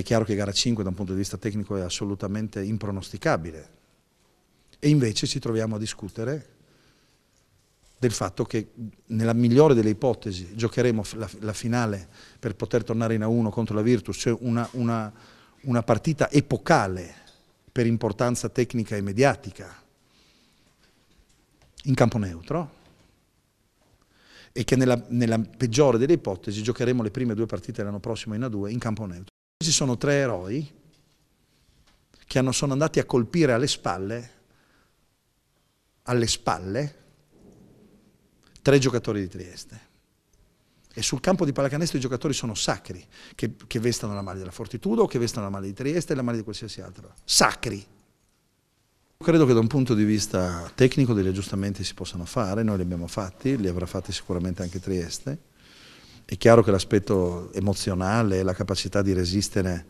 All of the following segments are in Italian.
È chiaro che gara 5 da un punto di vista tecnico è assolutamente impronosticabile e invece ci troviamo a discutere del fatto che nella migliore delle ipotesi giocheremo la, la finale per poter tornare in A1 contro la Virtus, cioè una, una, una partita epocale per importanza tecnica e mediatica in campo neutro e che nella, nella peggiore delle ipotesi giocheremo le prime due partite l'anno prossimo in A2 in campo neutro. Ci sono tre eroi che hanno, sono andati a colpire alle spalle, alle spalle, tre giocatori di Trieste. E sul campo di pallacanestro i giocatori sono sacri, che, che vestano la maglia della Fortitudo, che vestano la maglia di Trieste e la maglia di qualsiasi altra. Sacri. Credo che da un punto di vista tecnico degli aggiustamenti si possano fare, noi li abbiamo fatti, li avrà fatti sicuramente anche Trieste. È chiaro che l'aspetto emozionale, e la capacità di resistere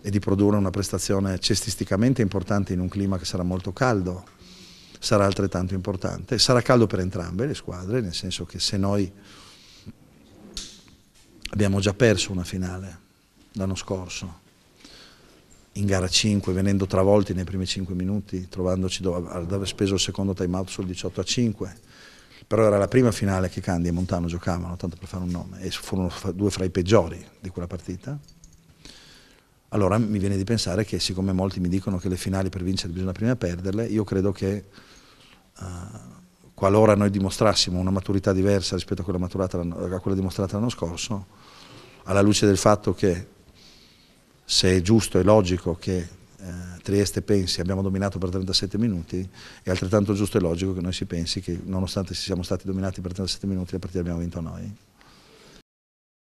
e di produrre una prestazione cestisticamente importante in un clima che sarà molto caldo, sarà altrettanto importante. Sarà caldo per entrambe le squadre, nel senso che se noi abbiamo già perso una finale l'anno scorso, in gara 5, venendo travolti nei primi 5 minuti, trovandoci ad aver speso il secondo time out sul 18 a 5, però era la prima finale che Candy e Montano giocavano, tanto per fare un nome, e furono due fra i peggiori di quella partita. Allora mi viene di pensare che siccome molti mi dicono che le finali per vincere bisogna prima perderle, io credo che uh, qualora noi dimostrassimo una maturità diversa rispetto a quella, a quella dimostrata l'anno scorso, alla luce del fatto che se è giusto e logico che Trieste pensi abbiamo dominato per 37 minuti, è altrettanto giusto e logico che noi si pensi che nonostante siamo stati dominati per 37 minuti la partita abbiamo vinto noi.